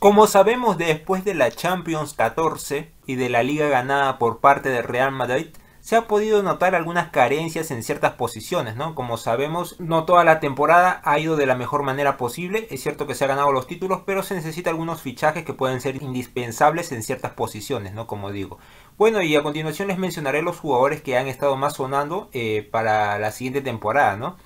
Como sabemos después de la Champions 14 y de la liga ganada por parte de Real Madrid, se ha podido notar algunas carencias en ciertas posiciones, ¿no? Como sabemos, no toda la temporada ha ido de la mejor manera posible. Es cierto que se han ganado los títulos, pero se necesitan algunos fichajes que pueden ser indispensables en ciertas posiciones, ¿no? Como digo. Bueno, y a continuación les mencionaré los jugadores que han estado más sonando eh, para la siguiente temporada, ¿no?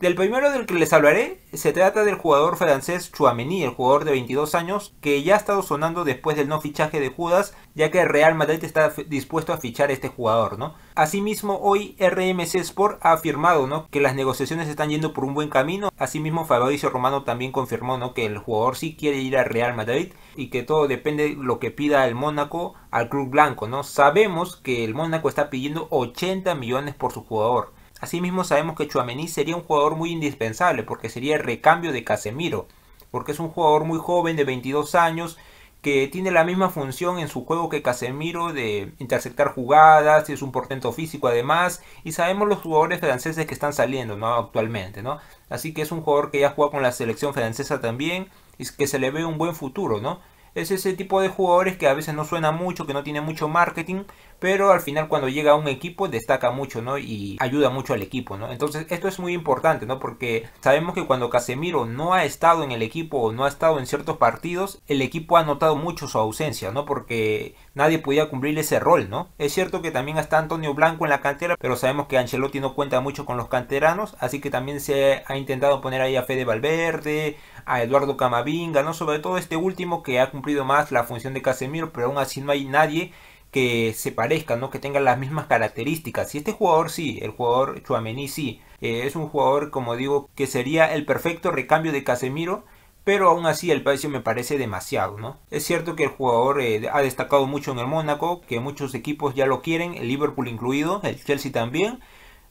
Del primero del que les hablaré se trata del jugador francés Chouameni, el jugador de 22 años que ya ha estado sonando después del no fichaje de Judas, ya que Real Madrid está dispuesto a fichar a este jugador, ¿no? Asimismo, hoy RMC Sport ha afirmado, ¿no? que las negociaciones están yendo por un buen camino. Asimismo, Fabricio Romano también confirmó, ¿no? que el jugador sí quiere ir al Real Madrid y que todo depende de lo que pida el Mónaco al club blanco, ¿no? Sabemos que el Mónaco está pidiendo 80 millones por su jugador Asimismo sabemos que Chuamení sería un jugador muy indispensable porque sería el recambio de Casemiro, porque es un jugador muy joven de 22 años que tiene la misma función en su juego que Casemiro de interceptar jugadas, es un portento físico además, y sabemos los jugadores franceses que están saliendo ¿no? actualmente, ¿no? Así que es un jugador que ya juega con la selección francesa también y que se le ve un buen futuro, ¿no? Es ese tipo de jugadores que a veces no suena mucho, que no tiene mucho marketing, pero al final cuando llega a un equipo destaca mucho, ¿no? Y ayuda mucho al equipo, ¿no? Entonces esto es muy importante, ¿no? Porque sabemos que cuando Casemiro no ha estado en el equipo o no ha estado en ciertos partidos, el equipo ha notado mucho su ausencia, ¿no? Porque nadie podía cumplir ese rol, ¿no? Es cierto que también está Antonio Blanco en la cantera, pero sabemos que Ancelotti no cuenta mucho con los canteranos, así que también se ha intentado poner ahí a Fede Valverde, a Eduardo Camavinga, ¿no? Sobre todo este último que ha cumplido más la función de Casemiro, pero aún así no hay nadie que se parezcan, ¿no? que tengan las mismas características. Y este jugador sí, el jugador Chuamení sí, eh, es un jugador, como digo, que sería el perfecto recambio de Casemiro, pero aún así el precio me parece demasiado, ¿no? Es cierto que el jugador eh, ha destacado mucho en el Mónaco, que muchos equipos ya lo quieren, el Liverpool incluido, el Chelsea también,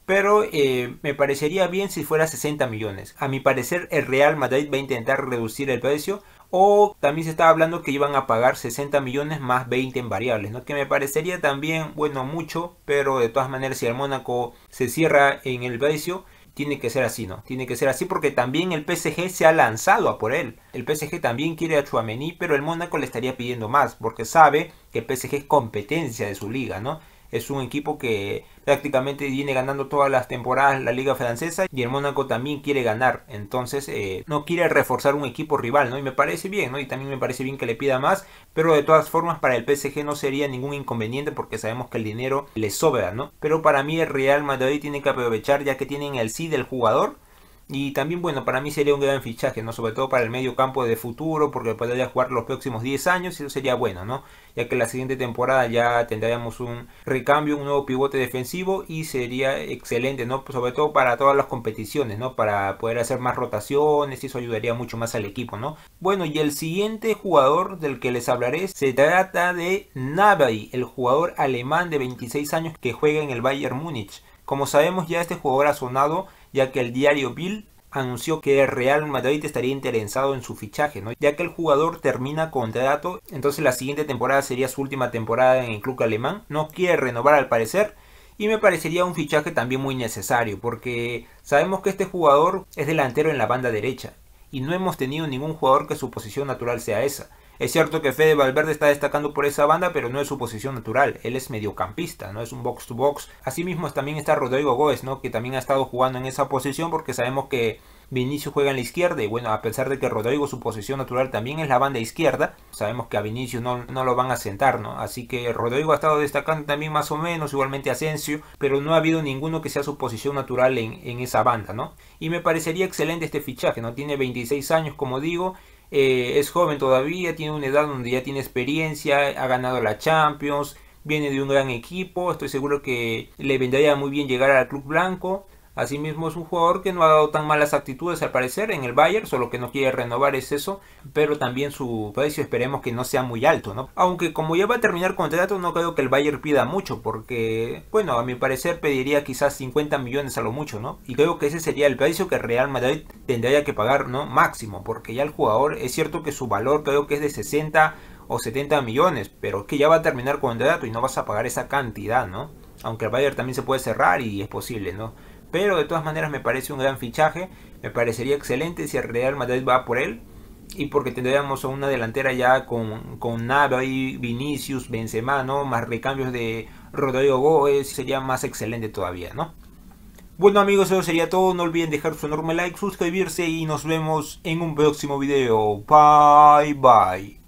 pero eh, me parecería bien si fuera 60 millones. A mi parecer el Real Madrid va a intentar reducir el precio, o también se estaba hablando que iban a pagar 60 millones más 20 en variables, ¿no? Que me parecería también, bueno, mucho, pero de todas maneras si el Mónaco se cierra en el precio, tiene que ser así, ¿no? Tiene que ser así porque también el PSG se ha lanzado a por él. El PSG también quiere a Chuamení, pero el Mónaco le estaría pidiendo más porque sabe que el PSG es competencia de su liga, ¿no? es un equipo que prácticamente viene ganando todas las temporadas la liga francesa y el Mónaco también quiere ganar, entonces eh, no quiere reforzar un equipo rival, ¿no? Y me parece bien, Y también me parece bien que le pida más, pero de todas formas para el PSG no sería ningún inconveniente porque sabemos que el dinero le sobra, ¿no? Pero para mí el Real Madrid tiene que aprovechar ya que tienen el sí del jugador y también, bueno, para mí sería un gran fichaje, ¿no? Sobre todo para el medio campo de futuro, porque podría jugar los próximos 10 años y eso sería bueno, ¿no? Ya que la siguiente temporada ya tendríamos un recambio, un nuevo pivote defensivo y sería excelente, ¿no? Sobre todo para todas las competiciones, ¿no? Para poder hacer más rotaciones y eso ayudaría mucho más al equipo, ¿no? Bueno, y el siguiente jugador del que les hablaré se trata de Naby, el jugador alemán de 26 años que juega en el Bayern Múnich. Como sabemos ya este jugador ha sonado ya que el diario Bill anunció que el Real Madrid estaría interesado en su fichaje, ya que el jugador termina contrato, entonces la siguiente temporada sería su última temporada en el club alemán, no quiere renovar al parecer, y me parecería un fichaje también muy necesario, porque sabemos que este jugador es delantero en la banda derecha, y no hemos tenido ningún jugador que su posición natural sea esa. Es cierto que Fede Valverde está destacando por esa banda, pero no es su posición natural. Él es mediocampista, no es un box to box. Asimismo también está Rodrigo Góez, ¿no? Que también ha estado jugando en esa posición porque sabemos que Vinicius juega en la izquierda y bueno, a pesar de que Rodrigo su posición natural también es la banda izquierda, sabemos que a Vinicius no, lo van a sentar, ¿no? Así que Rodrigo ha estado destacando también más o menos, igualmente Asensio, pero no ha habido ninguno que sea su posición natural en, en esa banda, ¿no? Y me parecería excelente este fichaje, ¿no? Tiene 26 años, como digo, eh, es joven todavía, tiene una edad donde ya tiene experiencia, ha ganado la Champions, viene de un gran equipo, estoy seguro que le vendría muy bien llegar al club blanco. Asimismo es un jugador que no ha dado tan malas actitudes al parecer en el Bayern, solo que no quiere renovar es eso, pero también su precio esperemos que no sea muy alto, ¿no? Aunque como ya va a terminar con contrato, no creo que el Bayern pida mucho, porque, bueno, a mi parecer pediría quizás 50 millones a lo mucho, ¿no? Y creo que ese sería el precio que Real Madrid tendría que pagar, ¿no? Máximo, porque ya el jugador, es cierto que su valor creo que es de 60 o 70 millones, pero es que ya va a terminar con contrato y no vas a pagar esa cantidad, ¿no? Aunque el Bayern también se puede cerrar y es posible, ¿no? Pero de todas maneras me parece un gran fichaje. Me parecería excelente si el Real Madrid va por él. Y porque tendríamos a una delantera ya con, con y Vinicius, Benzema, ¿no? Más recambios de Rodrigo Gómez. Sería más excelente todavía, ¿no? Bueno amigos, eso sería todo. No olviden dejar su enorme like, suscribirse y nos vemos en un próximo video. Bye bye.